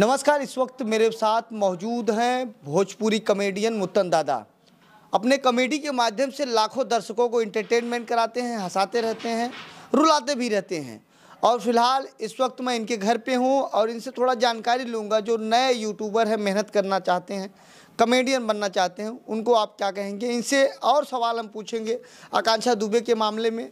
नमस्कार इस वक्त मेरे साथ मौजूद हैं भोजपुरी कमेडियन मुत्तन दादा अपने कमेडी के माध्यम से लाखों दर्शकों को इंटरटेनमेंट कराते हैं हंसाते रहते हैं रुलाते भी रहते हैं और फिलहाल इस वक्त मैं इनके घर पे हूँ और इनसे थोड़ा जानकारी लूँगा जो नए यूट्यूबर हैं मेहनत करना चाहते हैं कमेडियन बनना चाहते हैं उनको आप क्या कहेंगे इनसे और सवाल हम पूछेंगे आकांक्षा दुबे के मामले में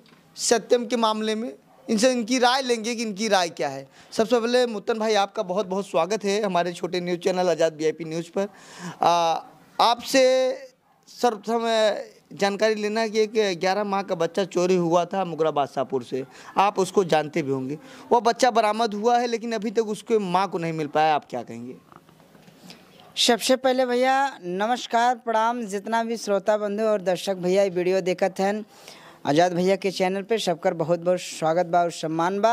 सत्यम के मामले में इनसे इनकी राय लेंगे कि इनकी राय क्या है सबसे पहले मुत्तन भाई आपका बहुत बहुत स्वागत है हमारे छोटे news channel Azad VIP news पर आपसे सर समय जानकारी लेना कि एक ग्यारह माह का बच्चा चोरी हुआ था मुगरा बादशाहपुर से आप उसको जानते भी होंगे वह बच्चा बरामद हुआ है लेकिन अभी तक उसके माँ को नहीं मिल पाया आप क्या कहेंगे सबसे पहले भैया नमस्कार प्रणाम जितना भी श्रोता बंधु और दर्शक भैया वीडियो देखते हैं आज़ाद भैया के चैनल पे सबकर बहुत बहुत स्वागत बा और सम्मान बा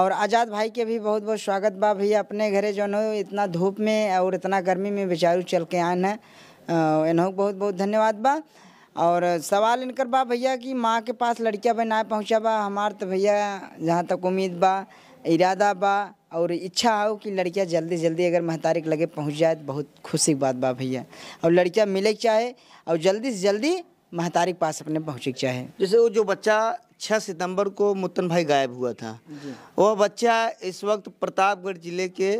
और आज़ाद भाई के भी बहुत बहुत स्वागत बा भैया अपने घरे जो हो इतना धूप में और इतना गर्मी में बेचारू चल के आए है इन्हों बहुत बहुत धन्यवाद बा और सवाल इनकर बा भैया कि माँ के पास लड़कियाँ बना पहुँचा बा हमार तो भैया जहाँ तक उम्मीद बा इरादा बा और इच्छा हो कि लड़कियाँ जल्दी जल्दी अगर महतारिक लगे पहुँच जाए तो बहुत खुशी की बात बा भैया और लड़कियाँ मिले चाहे और जल्दी से जल्दी महतारी के पास अपने पहुँचे चाहे जैसे वो जो बच्चा 6 सितंबर को मुत्तन भाई गायब हुआ था वह बच्चा इस वक्त प्रतापगढ़ जिले के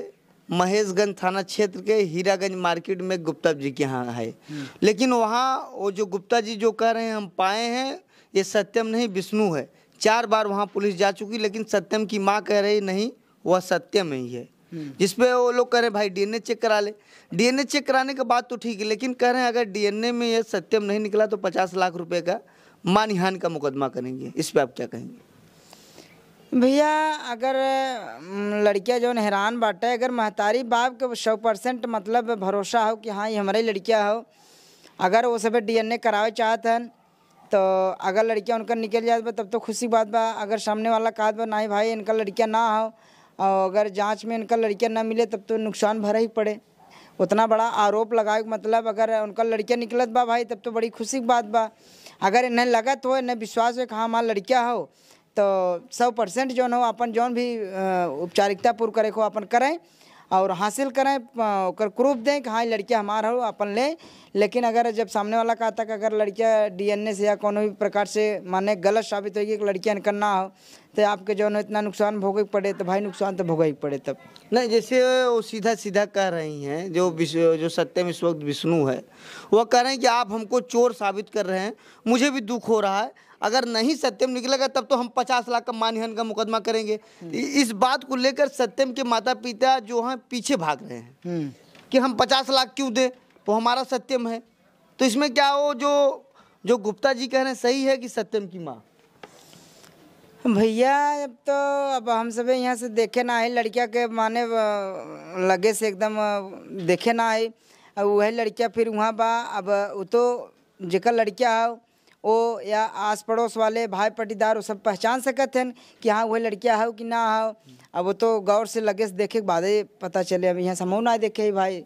महेशगंज थाना क्षेत्र के हीरागंज मार्केट में गुप्ता जी के यहाँ है लेकिन वहाँ वो जो गुप्ता जी जो कह रहे हैं हम पाए हैं ये सत्यम नहीं विष्णु है चार बार वहाँ पुलिस जा चुकी लेकिन सत्यम की माँ कह रही नहीं वह सत्यम ही है हम्म। जिसपे वो लोग कह रहे हैं भाई डीएनए चेक करा ले डीएनए चेक कराने के बाद तो ठीक है लेकिन कह रहे हैं अगर डीएनए में ये सत्यम नहीं निकला तो पचास लाख रुपए का मानहान का मुकदमा करेंगे इस पर आप क्या कहेंगे भैया अगर लड़कियां जो हैरान बाटे अगर महतारी बाप के सौ परसेंट मतलब भरोसा हो कि हाँ ये हमारी लड़कियाँ हो अगर वो सब डीएनए करावे चाहते हैं तो अगर लड़कियाँ उनका निकल जात तब तो खुशी बात बा अगर सामने वाला कहा ना नहीं भाई इनका लड़कियाँ ना हो और अगर जांच में इनका लड़कियाँ ना मिले तब तो नुकसान भरा ही पड़े उतना बड़ा आरोप लगाए मतलब अगर उनका लड़कियाँ निकलत बा भाई तब तो बड़ी खुशी की बात बा अगर इन्हें लगत हो इन्हें विश्वास हो कि हाँ हमारा लड़किया हो तो सौ परसेंट जौन हो अपन जौन भी औपचारिकता पूर्व करे को अपन करें और हासिल करें कर क्रूफ दें कि हाँ लड़कियाँ हमारा हो अपन लें लेकिन अगर जब सामने वाला कहा था कि अगर लड़कियाँ डीएनए से या कोई भी प्रकार से माने गलत साबित होगी कि लड़कियाँ इनका ना हो तो आपके जो इतना नुकसान भोगे पड़े तो भाई नुकसान तो भोगे ही पड़े तब नहीं जैसे वो सीधा सीधा कह रही हैं जो जो सत्यम इस वक्त विष्णु है वो कह रहे हैं कि आप हमको चोर साबित कर रहे हैं मुझे भी दुख हो रहा है अगर नहीं सत्यम निकलेगा तब तो हम पचास लाख का मानहन का मुकदमा करेंगे हम्म। इस बात को लेकर सत्यम के माता पिता जो हैं पीछे भाग रहे हैं हम्म। कि हम पचास लाख क्यों दें वो हमारा सत्यम है तो इसमें क्या वो जो जो गुप्ता जी कह रहे हैं सही है कि सत्यम की माँ भैया अब तो अब हम सब यहाँ से देखे ना है लड़किया के माने लगे से एकदम देखे ना है अब वह लड़किया फिर वहाँ बा अब वो तो जेकर लड़किया है वो या आस पड़ोस वाले भाई पटीदार वो सब पहचान सकते हैं कि हाँ वह लड़किया है कि ना है अब वो तो गौर से लगे से देखे के बाद पता चले अब यहाँ समूह ना देखे भाई